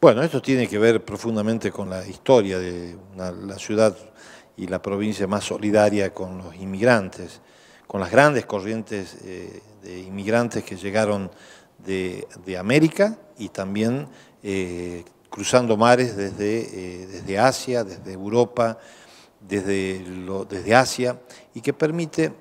Bueno, esto tiene que ver profundamente con la historia de la ciudad y la provincia más solidaria con los inmigrantes, con las grandes corrientes eh, de inmigrantes que llegaron de, América y también eh, cruzando mares desde, eh, desde Asia, desde Europa, desde, desde Asia, y que permite,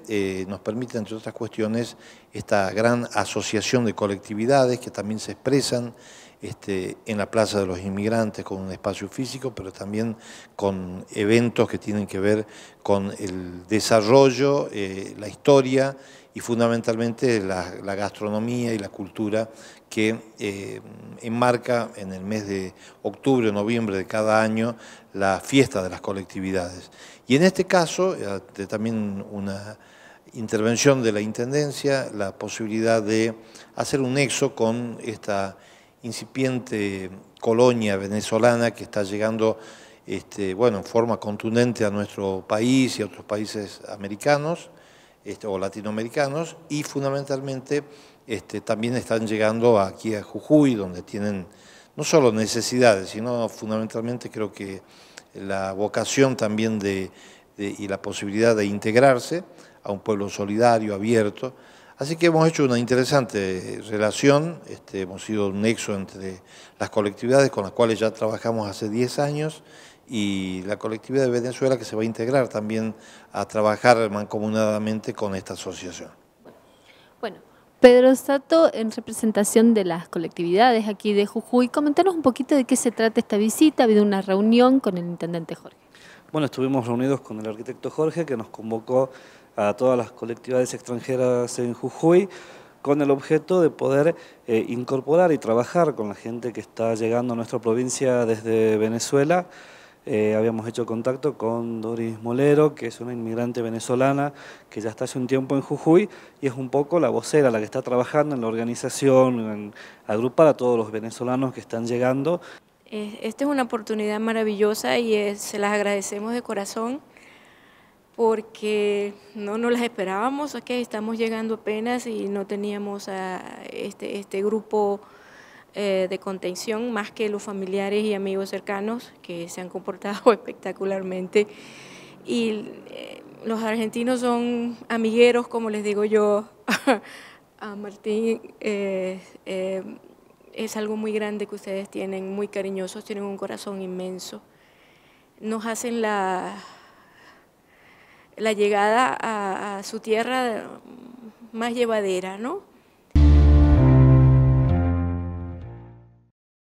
nos permite, entre otras cuestiones, esta gran asociación de colectividades que también se expresan este, en la Plaza de los Inmigrantes con un espacio físico, pero también con eventos que tienen que ver con el desarrollo, eh, la historia y fundamentalmente la, gastronomía y la cultura que eh, enmarca en el mes de octubre o noviembre de cada año la fiesta de las colectividades. Y en este caso, eh, también una intervención de la Intendencia, la posibilidad de hacer un nexo con esta incipiente colonia venezolana que está llegando este, bueno, en forma contundente a nuestro país y a otros países americanos este, o latinoamericanos y fundamentalmente este, también están llegando aquí a Jujuy, donde tienen no solo necesidades, sino fundamentalmente creo que la vocación también y la posibilidad de integrarse a un pueblo solidario, abierto, Así que hemos hecho una interesante eh, relación, este, hemos sido un nexo entre las colectividades con las cuales ya trabajamos hace 10 años y la colectividad de Venezuela que se va a integrar también a trabajar mancomunadamente con esta asociación. Bueno, Pedro Sato, en representación de las colectividades aquí de Jujuy, comentanos un poquito de qué se trata esta visita, ha habido una reunión con el Intendente Jorge. Bueno, estuvimos reunidos con el arquitecto Jorge, que nos convocó a todas las colectividades extranjeras en Jujuy, con el objeto de poder eh, incorporar y trabajar con la gente que está llegando a nuestra provincia desde Venezuela. Eh, habíamos hecho contacto con Doris Molero, que es una inmigrante venezolana que ya está hace un tiempo en Jujuy y es un poco la vocera, la que está trabajando en la organización, en agrupar a todos los venezolanos que están llegando. Esta es una oportunidad maravillosa y se las agradecemos de corazón porque no nos las esperábamos, okay, estamos llegando apenas y no teníamos a este, este grupo eh, de contención, más que los familiares y amigos cercanos que se han comportado espectacularmente. Y eh, los argentinos son amigueros, como les digo yo a Martín. Eh, es algo muy grande que ustedes tienen, muy cariñosos, tienen un corazón inmenso. Nos hacen la, la llegada a, a su tierra más llevadera, ¿no?